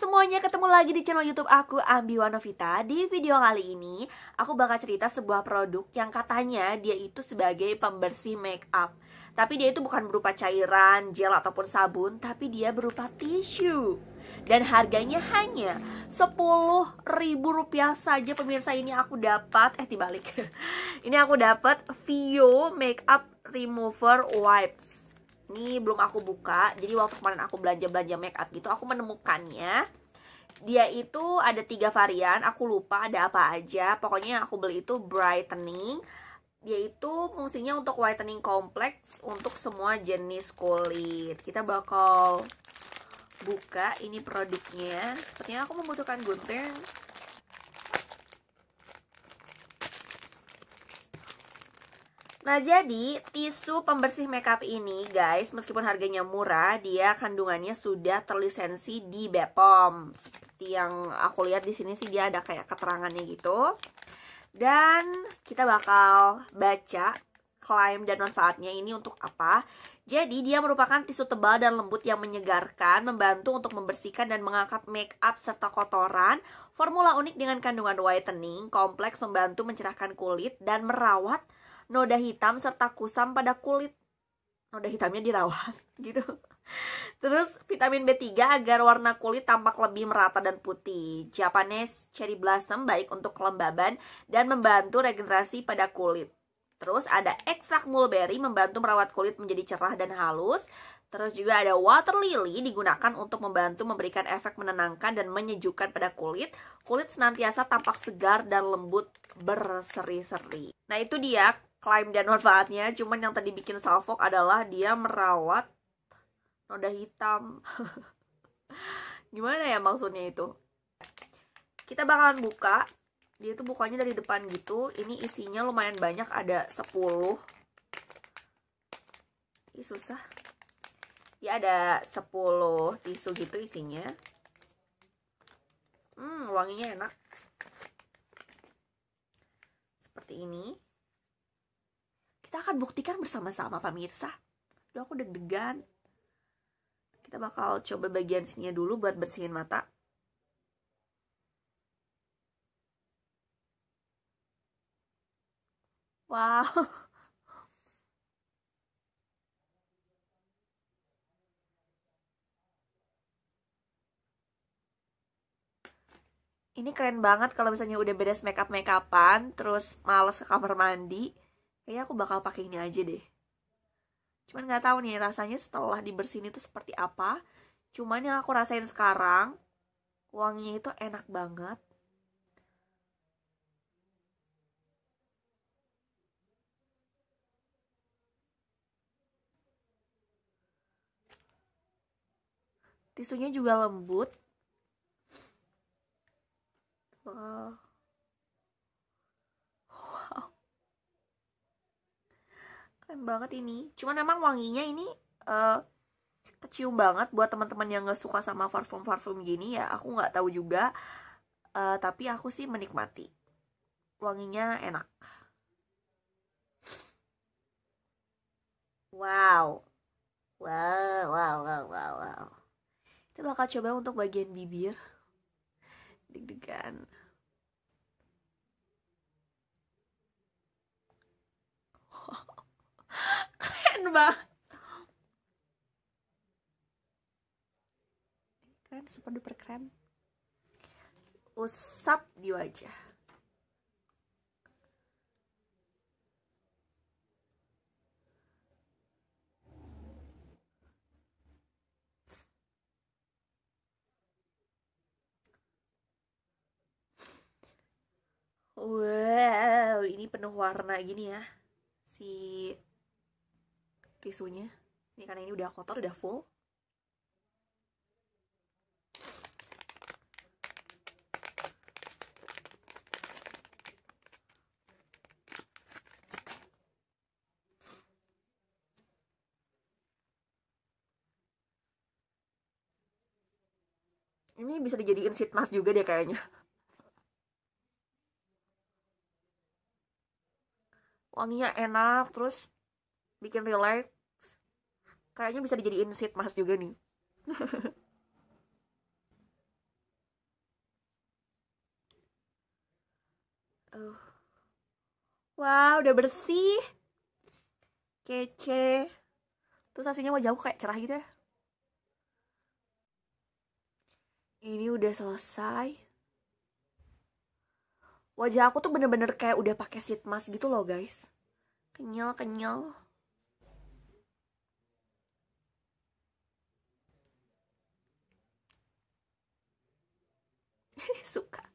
semuanya, ketemu lagi di channel YouTube aku Ambi Wanovita. Di video kali ini, aku bakal cerita sebuah produk yang katanya dia itu sebagai pembersih make up. Tapi dia itu bukan berupa cairan, gel ataupun sabun, tapi dia berupa tisu. Dan harganya hanya rp rupiah saja pemirsa ini aku dapat eh dibalik. ini aku dapat Vio Makeup Remover Wipes ini belum aku buka jadi waktu kemarin aku belanja belanja make up gitu aku menemukannya dia itu ada tiga varian aku lupa ada apa aja pokoknya yang aku beli itu brightening dia itu fungsinya untuk whitening kompleks untuk semua jenis kulit kita bakal buka ini produknya sepertinya aku membutuhkan gunting Nah, jadi tisu pembersih makeup ini, guys, meskipun harganya murah, dia kandungannya sudah terlisensi di Bepom. Seperti yang aku lihat di sini sih dia ada kayak keterangannya gitu. Dan kita bakal baca klaim dan manfaatnya ini untuk apa. Jadi dia merupakan tisu tebal dan lembut yang menyegarkan, membantu untuk membersihkan dan mengangkat make up serta kotoran. Formula unik dengan kandungan whitening, kompleks membantu mencerahkan kulit dan merawat noda hitam serta kusam pada kulit. Noda hitamnya dirawat gitu. Terus vitamin B3 agar warna kulit tampak lebih merata dan putih. Japanese cherry blossom baik untuk kelembaban dan membantu regenerasi pada kulit. Terus ada ekstrak mulberry membantu merawat kulit menjadi cerah dan halus. Terus juga ada water lily digunakan untuk membantu memberikan efek menenangkan dan menyejukkan pada kulit. Kulit senantiasa tampak segar dan lembut berseri-seri. Nah itu dia klaim dan manfaatnya cuman yang tadi bikin salfok adalah dia merawat noda hitam gimana ya maksudnya itu kita bakalan buka dia tuh bukanya dari depan gitu ini isinya lumayan banyak ada 10 ini susah dia ada 10 tisu gitu isinya hmm wanginya enak seperti ini kita akan buktikan bersama-sama pemirsa. Duh aku deg-degan. Kita bakal coba bagian sini dulu buat bersihin mata. Wow. Ini keren banget kalau misalnya udah beres makeup makeupan, terus males ke kamar mandi, kayaknya aku bakal pakai ini aja deh cuman nggak tahu nih rasanya setelah dibersihin itu seperti apa cuman yang aku rasain sekarang wanginya itu enak banget tisunya juga lembut wow. Eh, keren banget ini cuman emang wanginya ini uh, kecium banget buat teman-teman yang nggak suka sama parfum parfum gini ya aku nggak tahu juga uh, tapi aku sih menikmati wanginya enak wow wow wow wow wow, wow. kita bakal coba untuk bagian bibir deg-degan banget keren super duper keren usap di wajah Wow, ini penuh warna gini ya. Si tisunya ini karena ini udah kotor udah full ini bisa dijadikan sheet mask juga deh kayaknya wanginya enak terus bikin relax kayaknya bisa dijadiin seat mas juga nih uh. wow udah bersih kece terus hasilnya wajahku kayak cerah gitu ya ini udah selesai wajah aku tuh bener-bener kayak udah pakai sheet mask gitu loh guys kenyal kenyal É cara.